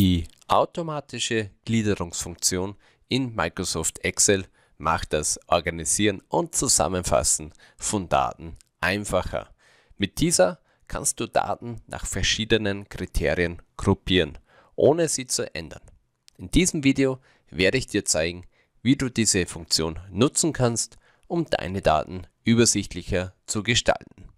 Die automatische Gliederungsfunktion in Microsoft Excel macht das Organisieren und Zusammenfassen von Daten einfacher. Mit dieser kannst du Daten nach verschiedenen Kriterien gruppieren, ohne sie zu ändern. In diesem Video werde ich dir zeigen, wie du diese Funktion nutzen kannst, um deine Daten übersichtlicher zu gestalten.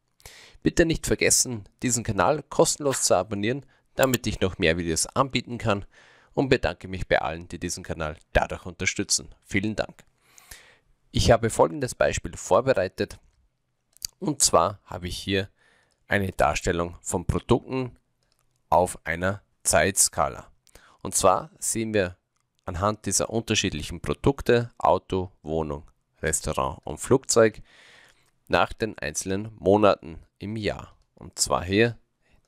Bitte nicht vergessen, diesen Kanal kostenlos zu abonnieren damit ich noch mehr Videos anbieten kann und bedanke mich bei allen, die diesen Kanal dadurch unterstützen. Vielen Dank. Ich habe folgendes Beispiel vorbereitet und zwar habe ich hier eine Darstellung von Produkten auf einer Zeitskala. Und zwar sehen wir anhand dieser unterschiedlichen Produkte Auto, Wohnung, Restaurant und Flugzeug nach den einzelnen Monaten im Jahr. Und zwar hier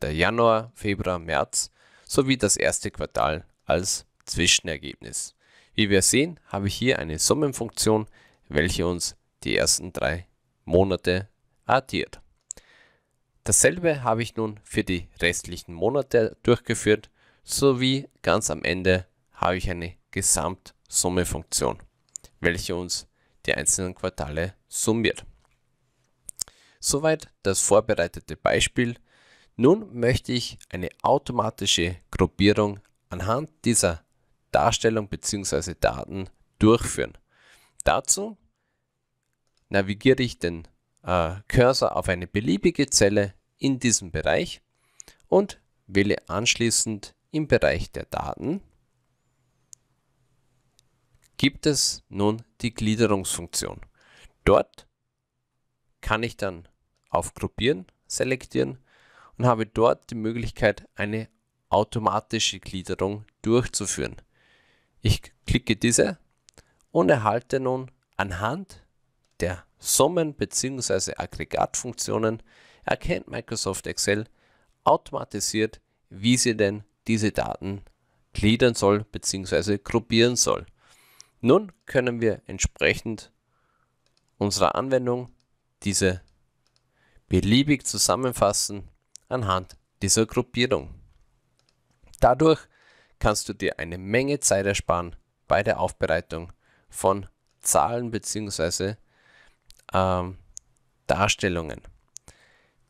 der Januar, Februar, März sowie das erste Quartal als Zwischenergebnis. Wie wir sehen, habe ich hier eine Summenfunktion, welche uns die ersten drei Monate addiert. Dasselbe habe ich nun für die restlichen Monate durchgeführt, sowie ganz am Ende habe ich eine Gesamtsummefunktion, welche uns die einzelnen Quartale summiert. Soweit das vorbereitete Beispiel nun möchte ich eine automatische Gruppierung anhand dieser Darstellung bzw. Daten durchführen. Dazu navigiere ich den äh, Cursor auf eine beliebige Zelle in diesem Bereich und wähle anschließend im Bereich der Daten gibt es nun die Gliederungsfunktion. Dort kann ich dann auf Gruppieren selektieren und habe dort die Möglichkeit, eine automatische Gliederung durchzuführen. Ich klicke diese und erhalte nun anhand der Summen bzw. Aggregatfunktionen erkennt Microsoft Excel automatisiert, wie sie denn diese Daten gliedern soll bzw. gruppieren soll. Nun können wir entsprechend unserer Anwendung diese beliebig zusammenfassen anhand dieser Gruppierung. Dadurch kannst du dir eine Menge Zeit ersparen bei der Aufbereitung von Zahlen bzw. Ähm, Darstellungen.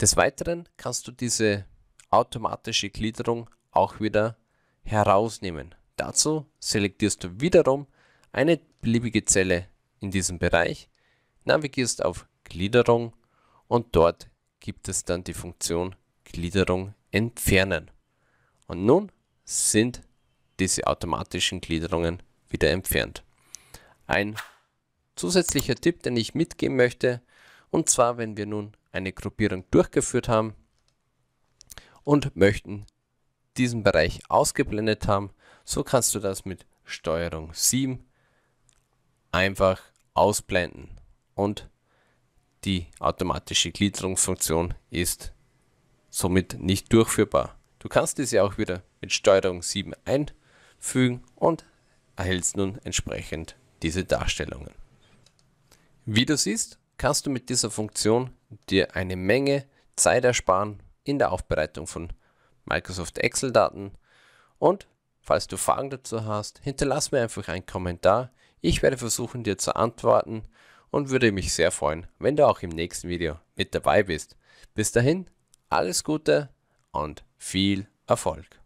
Des Weiteren kannst du diese automatische Gliederung auch wieder herausnehmen. Dazu selektierst du wiederum eine beliebige Zelle in diesem Bereich, navigierst auf Gliederung und dort gibt es dann die Funktion Gliederung entfernen. Und nun sind diese automatischen Gliederungen wieder entfernt. Ein zusätzlicher Tipp, den ich mitgeben möchte, und zwar, wenn wir nun eine Gruppierung durchgeführt haben und möchten diesen Bereich ausgeblendet haben, so kannst du das mit Steuerung 7 einfach ausblenden und die automatische Gliederungsfunktion ist somit nicht durchführbar. Du kannst diese auch wieder mit Steuerung 7 einfügen und erhältst nun entsprechend diese Darstellungen. Wie du siehst, kannst du mit dieser Funktion dir eine Menge Zeit ersparen in der Aufbereitung von Microsoft Excel-Daten. Und falls du Fragen dazu hast, hinterlass mir einfach einen Kommentar. Ich werde versuchen, dir zu antworten und würde mich sehr freuen, wenn du auch im nächsten Video mit dabei bist. Bis dahin, alles Gute und viel Erfolg!